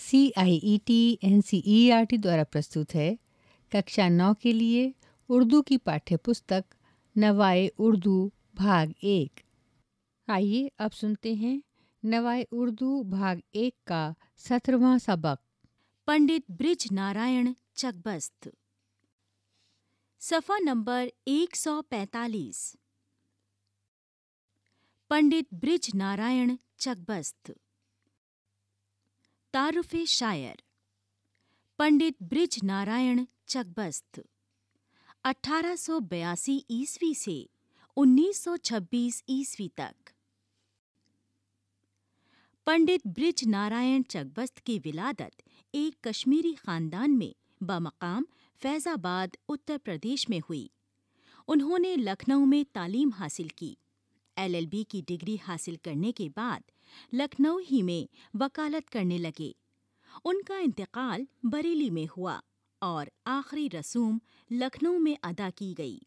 C I E T N C E R T द्वारा प्रस्तुत है कक्षा नौ के लिए उर्दू की पाठ्य पुस्तक नवाए उर्दू भाग एक आइए अब सुनते हैं नवाए उर्दू भाग एक का सत्रवा सबक पंडित ब्रिज नारायण चकबस्त सफ़ा नंबर 145 पंडित ब्रिज नारायण चकबस्त तारुफ शायर पंडित ब्रिज नारायण चकबस्त 1882 ईस्वी से 1926 ईस्वी तक पंडित ब्रिज नारायण चकबस्त की विलादत एक कश्मीरी खानदान में बमकाम फैज़ाबाद उत्तर प्रदेश में हुई उन्होंने लखनऊ में तालीम हासिल की एलएलबी की डिग्री हासिल करने के बाद लखनऊ ही में वकालत करने लगे उनका इंतकाल बरेली में हुआ और आखिरी रसूम लखनऊ में अदा की गई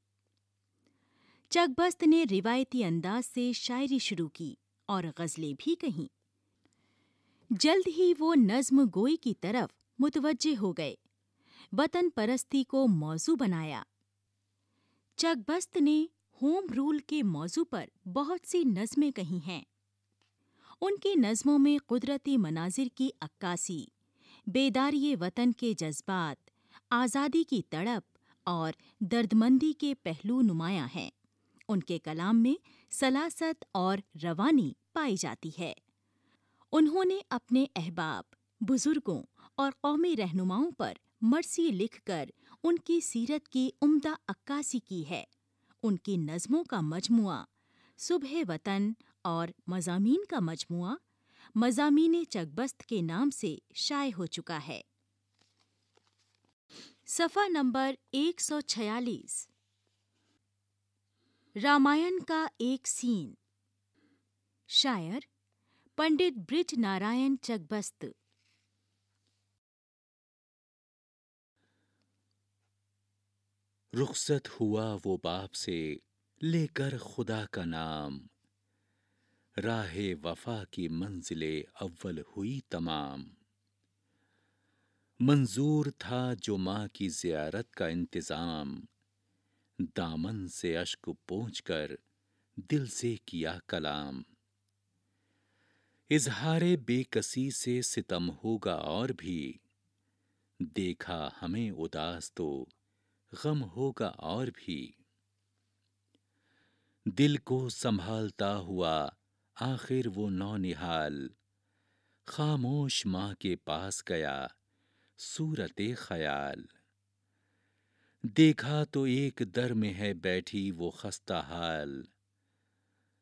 चकबस्त ने रिवायती अंदाज से शायरी शुरू की और गज़लें भी कहीं जल्द ही वो नज्म गोई की तरफ मुतवजे हो गए वतन परस्ती को मौजू बनाया चकबस्त ने होम रूल के मौजू पर बहुत सी नज़्में कही हैं उनकी नज़मों में कुदरती मनाजिर की अक्कासी बेदारी वतन के जज्बात आज़ादी की तड़प और दर्दमंदी के पहलू नुमाया हैं उनके कलाम में सलासत और रवानी पाई जाती है उन्होंने अपने अहबाब बुजुर्गों और कौमी रहनुमाओं पर मरसी लिखकर उनकी सीरत की उम्दा अक्कासी की है उनकी नज़मों का मजमुआ सुबह वतन और मज़ामीन का मजमु मज़ामीन चकबस्त के नाम से शाये हो चुका है सफ़ा नंबर 146 रामायण का एक सीन शायर पंडित ब्रिज नारायण चकबस्त रुखसत हुआ वो बाप से लेकर खुदा का नाम राह वफा की मंजिले अव्वल हुई तमाम मंजूर था जो माँ की जियारत का इंतज़ाम दामन से अश्क पहुँच कर दिल से किया कलाम इजहारे बेकसी से सितम होगा और भी देखा हमें उदास तो गम होगा और भी दिल को संभालता हुआ आखिर वो नौ निहाल खामोश माँ के पास गया सूरत ख्याल देखा तो एक दर में है बैठी वो खस्ता हाल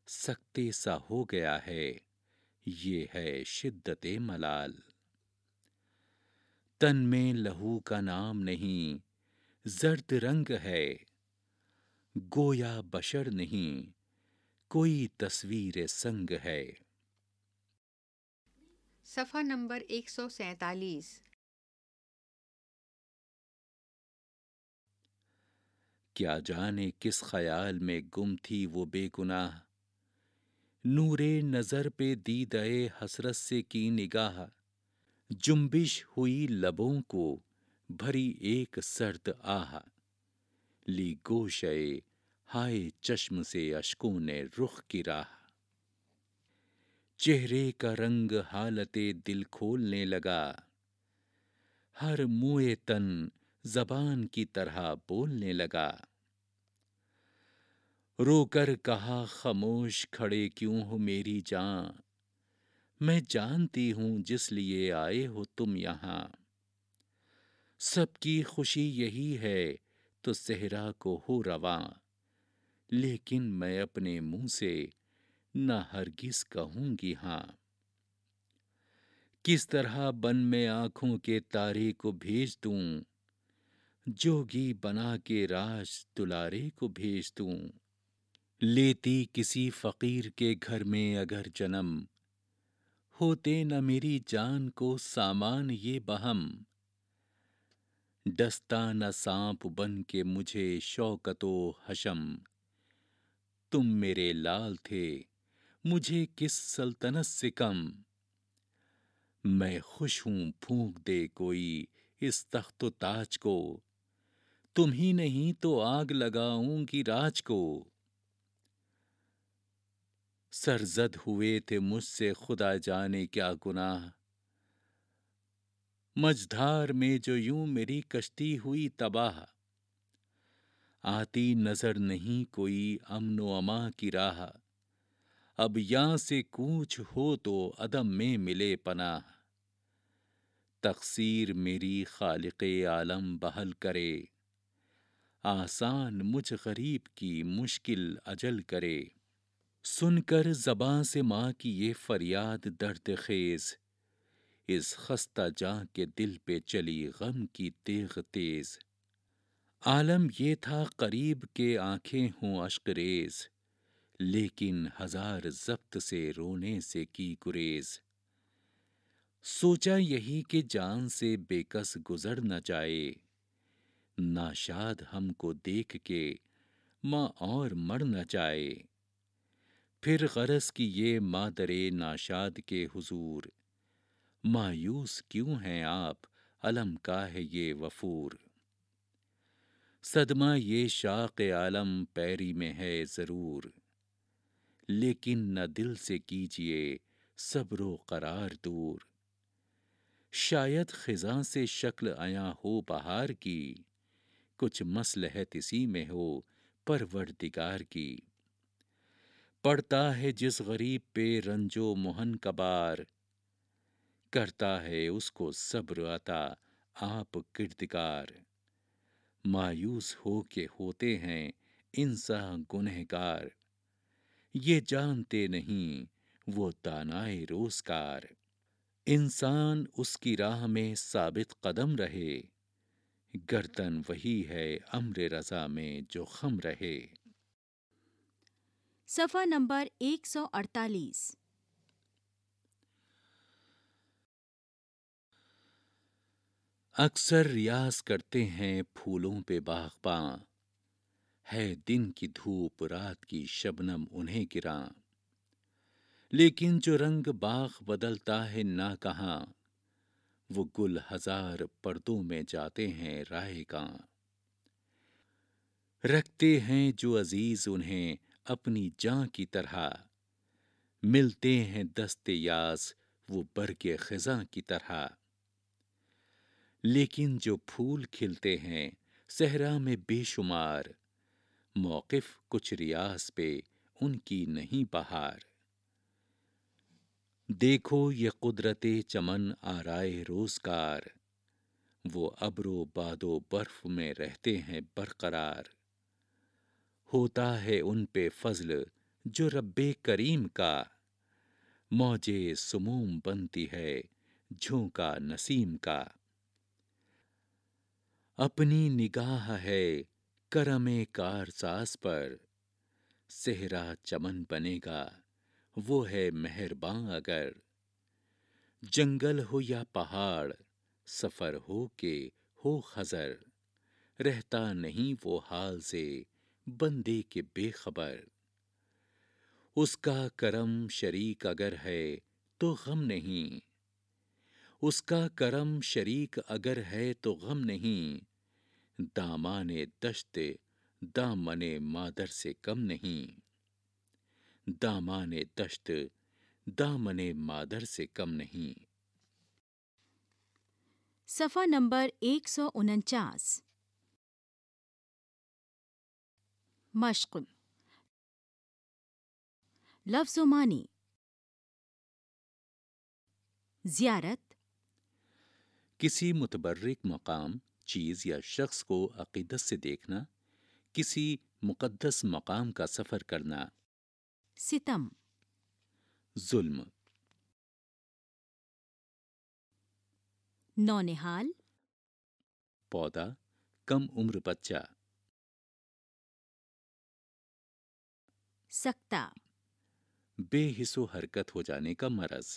सकते सा हो गया है ये है शिद्दत मलाल तन में लहू का नाम नहीं जर्द रंग है गोया बशर नहीं कोई तस्वीर संग है सफा नंबर एक सौ सैतालीस क्या जाने किस ख्याल में गुम थी वो बेगुनाह नूरे नजर पे दी दए हसरत से की निगाह जुम्बिश हुई लबों को भरी एक सर्द आह ली गोशे हाय चश्म से अशकों ने रुख की राह चेहरे का रंग हालते दिल खोलने लगा हर मुए तन जबान की तरह बोलने लगा रोकर कहा खामोश खड़े क्यों हो मेरी जान मैं जानती हूं जिस लिए आए हो तुम यहां सबकी खुशी यही है तो सेहरा को हो रवां लेकिन मैं अपने मुंह से न हरगिस कहूंगी हां किस तरह बन में आंखों के तारे को भेज दूं जोगी बना के राज दुलारे को भेज दूं लेती किसी फकीर के घर में अगर जन्म होते न मेरी जान को सामान ये बहम डस्ता न सांप बन के मुझे शौकतो हशम तुम मेरे लाल थे मुझे किस सल्तनत से कम मैं खुश हूं फूंक दे कोई इस तख्त ताज को तुम ही नहीं तो आग लगाऊंगी राज को सरजद हुए थे मुझसे खुदा जाने क्या गुनाह मझधार में जो यूं मेरी कश्ती हुई तबाह आती नजर नहीं कोई अमनो अमा की राह अब यहाँ से कूच हो तो अदम में मिले पनाह तकसीर मेरी खालिक आलम बहल करे आसान मुझ गरीब की मुश्किल अजल करे सुनकर जबां से माँ की ये फरियाद दर्द खेज इस खस्ता जाँ के दिल पे चली गम की तेग तेज़ आलम ये था करीब के आंखें हों अश्करेज लेकिन हजार जब्त से रोने से की कुरेज सोचा यही कि जान से बेकस गुजर न जाए नाशाद हमको देख के माँ और मर न जाए फिर गरज की ये माँ दरे नाशाद के हुजूर मायूस क्यों हैं आप अलम का है ये वफूर सदमा ये शाक आलम पैरी में है ज़रूर लेकिन न दिल से कीजिए सब्रो करार दूर शायद खिज़ा से शक्ल आया हो बहार की कुछ मसलहत इसी में हो परवरदिगार की पड़ता है जिस गरीब पे रंजो मोहन कबार करता है उसको सब्र आता आप किरदिकार मायूस हो के होते हैं इंसान गुनहकार ये जानते नहीं वो दानाए रोजगार इंसान उसकी राह में साबित कदम रहे गर्दन वही है अम्र रजा में जो खम रहे सफ़ा नंबर 148 अक्सर रियाज करते हैं फूलों पे बागबां है दिन की धूप रात की शबनम उन्हें गिरा लेकिन जो रंग बाग बदलता है ना कहा वो गुल हजार पर्दों में जाते हैं राय का रखते हैं जो अजीज उन्हें अपनी जां की तरह मिलते हैं दस्ते यास वो के खजा की तरह लेकिन जो फूल खिलते हैं सहरा में बेशुमार मौक़िफ़ कुछ रियाज पे उनकी नहीं बहार देखो ये कुदरते चमन आराय रोजगार वो अबरो बादो बर्फ में रहते हैं बरकरार होता है उन पे फजल जो रब्बे करीम का मौजे सुमूम बनती है झोंका नसीम का अपनी निगाह है करमे कार सास पर सेहरा चमन बनेगा वो है मेहरबान अगर जंगल हो या पहाड़ सफर हो के हो खजर रहता नहीं वो हाल से बंदे के बेखबर उसका करम शरीक अगर है तो गम नहीं उसका करम शरीक अगर है तो गम नहीं दामाने दश्ते दामने मादर से कम नहीं दामाने दश्त दामने मादर से कम नहीं सफा नंबर एक सौ उनचास मश्क लफ्ज़ मानी जियारत किसी मुतबर्रक मकाम चीज़ या शख्स को अकीदत से देखना किसी मुकदस मकाम का सफ़र करना सितम जुल्म नौनिहाल पौधा कम उम्र बच्चा सकता बेहिसो हरकत हो जाने का मरज़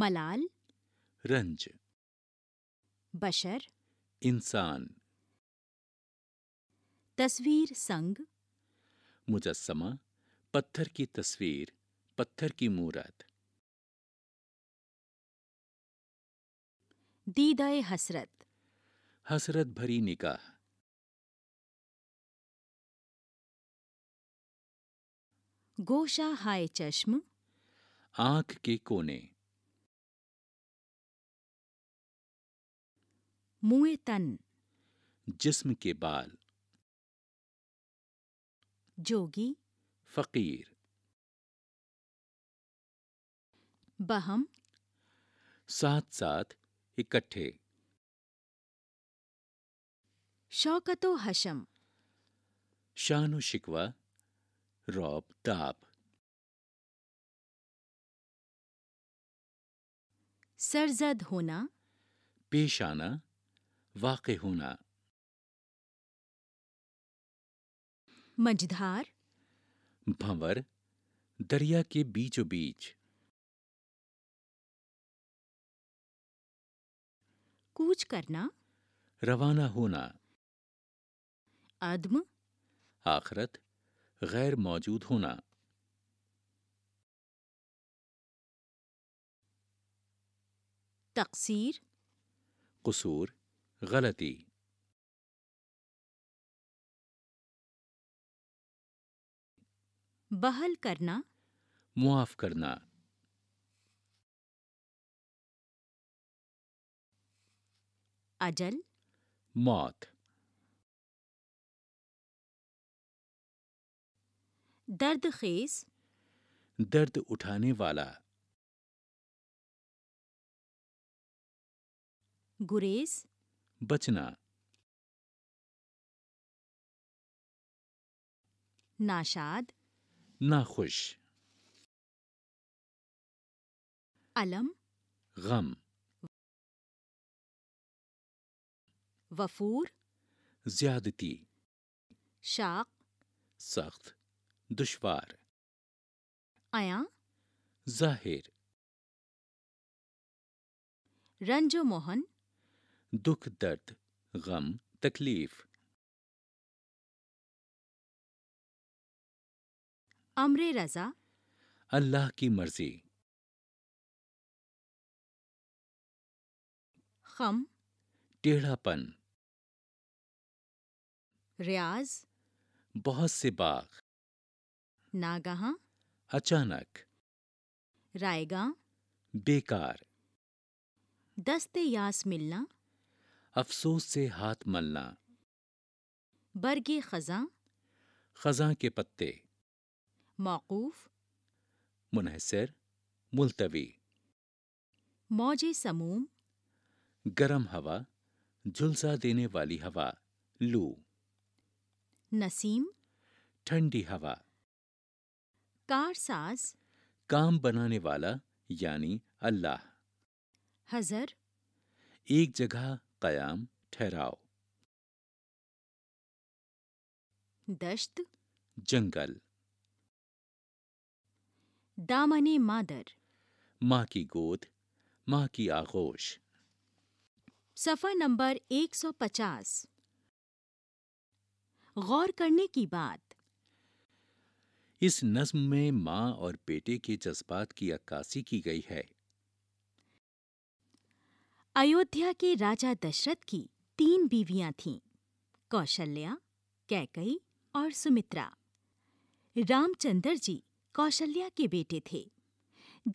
मलाल रंज बशर इंसान तस्वीर संग मुजस्मा पत्थर की तस्वीर पत्थर की मूरत दीदाए हसरत हसरत भरी निकाह गोशा हाय चश्म आंख के कोने मुए तन जिस्म के बाल जोगी फकीर बहम साथ साथ इकट्ठे शौकतो हशम शानु शिकवा रौब ताब सरजद होना पेश आना वाक़ होना मझधार भंवर दरिया के बीचों बीच कूच करना रवाना होना अदम आखरत गैर मौजूद होना तकसीर कसूर गलती बहल करना मुआफ करना अजल मौत दर्द खेस दर्द उठाने वाला गुरेज बचना नाशाद नाखुश अलम गम वफूर ज्यादती शाक सख्त दुश्वार आया जाहिर रंजो मोहन दुख दर्द गम तकलीफ अमरे रजा अल्लाह की मर्जी खम टेढ़ापन रियाज बहुत से बाग नागहा अचानक रायगा बेकार दस्ते यास मिलना अफसोस से हाथ मलना बरगे खजा खजा के पत्ते मौकूफ मुनहसर मुलतवी मौजे समूम गरम हवा झुलसा देने वाली हवा लू नसीम ठंडी हवा कारसाज काम बनाने वाला यानी अल्लाह हजर एक जगह कयाम ठहराओ दश्त जंगल दामने मादर माँ की गोद माँ की आगोश सफा नंबर 150 गौर करने की बात इस नज्म में माँ और बेटे के जज्बात की अक्कासी की गई है अयोध्या के राजा दशरथ की तीन बीवियां थीं कौशल्या कैकई और सुमित्रा रामचंद्र जी कौशल्या के बेटे थे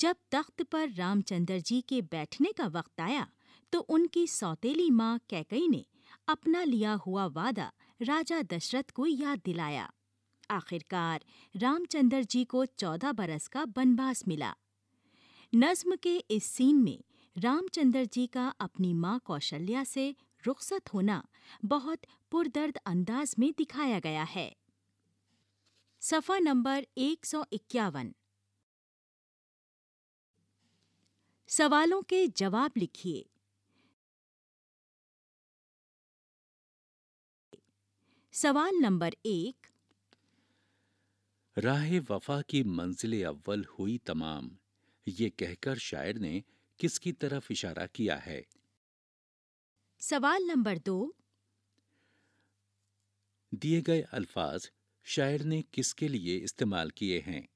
जब तख्त पर रामचंद्र जी के बैठने का वक्त आया तो उनकी सौतेली माँ कैकई ने अपना लिया हुआ वादा राजा दशरथ को याद दिलाया आखिरकार रामचंद्र जी को चौदह बरस का बनवास मिला नज्म के इस सीन में रामचंद्र जी का अपनी माँ कौशल्या से रुखसत होना बहुत पुरदर्द अंदाज में दिखाया गया है सफा नंबर एक सौ इक्यावन सवालों के जवाब लिखिए सवाल नंबर एक राह वफा की मंजिल अव्वल हुई तमाम ये कहकर शायर ने किसकी तरफ इशारा किया है सवाल नंबर दो दिए गए अल्फाज शायर ने किसके लिए इस्तेमाल किए हैं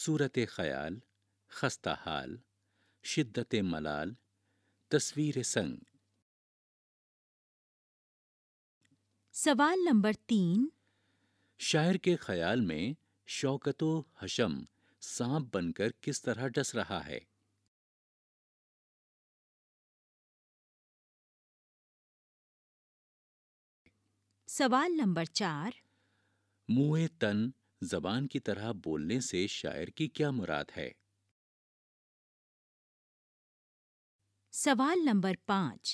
सूरत ख्याल खस्ता हाल शिद्दत मलाल तस्वीर संग सवाल नंबर तीन शायर के ख्याल में शौकतो हशम सांप बनकर किस तरह डस रहा है सवाल नंबर चार मुंह तन जबान की तरह बोलने से शायर की क्या मुराद है सवाल नंबर पांच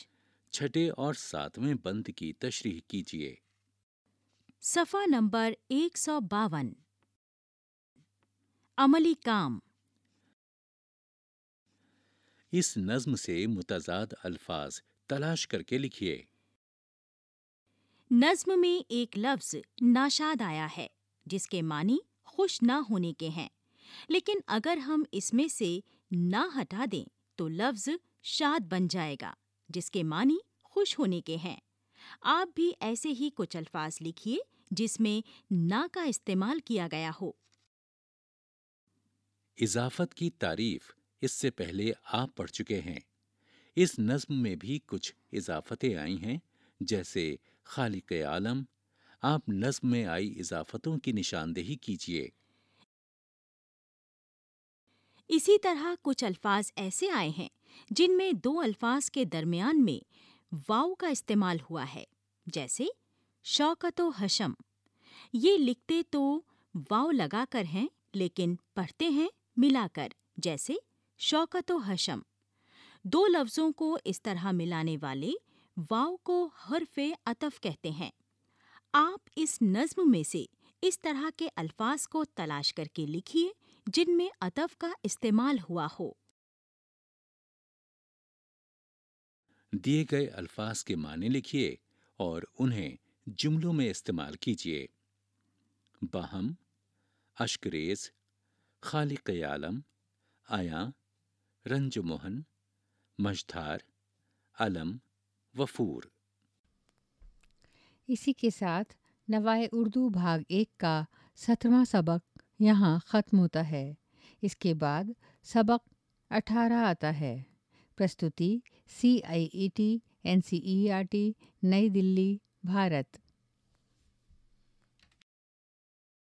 छठे और सातवें बंद की तशरीह कीजिए सफा नंबर एक सौ बावन अमली काम इस नज्म से मुतजाद अल्फाज तलाश करके लिखिए नज्म में एक लफ्ज नाशाद आया है जिसके मानी खुश ना होने के हैं लेकिन अगर हम इसमें से ना हटा दें तो लफ्ज शाद बन जाएगा जिसके मानी खुश होने के हैं आप भी ऐसे ही कुछ अल्फाज लिखिए जिसमें ना का इस्तेमाल किया गया हो इजाफत की तारीफ इससे पहले आप पढ़ चुके हैं इस नज्म में भी कुछ इजाफतें आई हैं जैसे खालिक आलम आप नज्म में आई इजाफतों की निशानदेही कीजिए इसी तरह कुछ अल्फाज ऐसे आए हैं जिनमें दो अल्फाज के दरमियान में वाव का इस्तेमाल हुआ है जैसे शौकत हशम ये लिखते तो वाव कर हैं लेकिन पढ़ते हैं मिलाकर जैसे शौकत हशम दो लफ्ज़ों को इस तरह मिलाने वाले वाव को हरफे अतफ कहते हैं आप इस नज्म में से इस तरह के अल्फाज को तलाश करके लिखिए जिनमें अतफ का इस्तेमाल हुआ हो दिए गए अल्फाज के माने लिखिए और उन्हें जुमलों में इस्तेमाल कीजिए बहम अश्करेज खालिक आलम आया रंजमोहन मझधार अलम वफूर इसी के साथ नवाए उर्दू भाग एक का सत्रवा सबक यहाँ ख़त्म होता है इसके बाद सबक अठारह आता है प्रस्तुति C I E T N C E R T Nai Delhi Bharat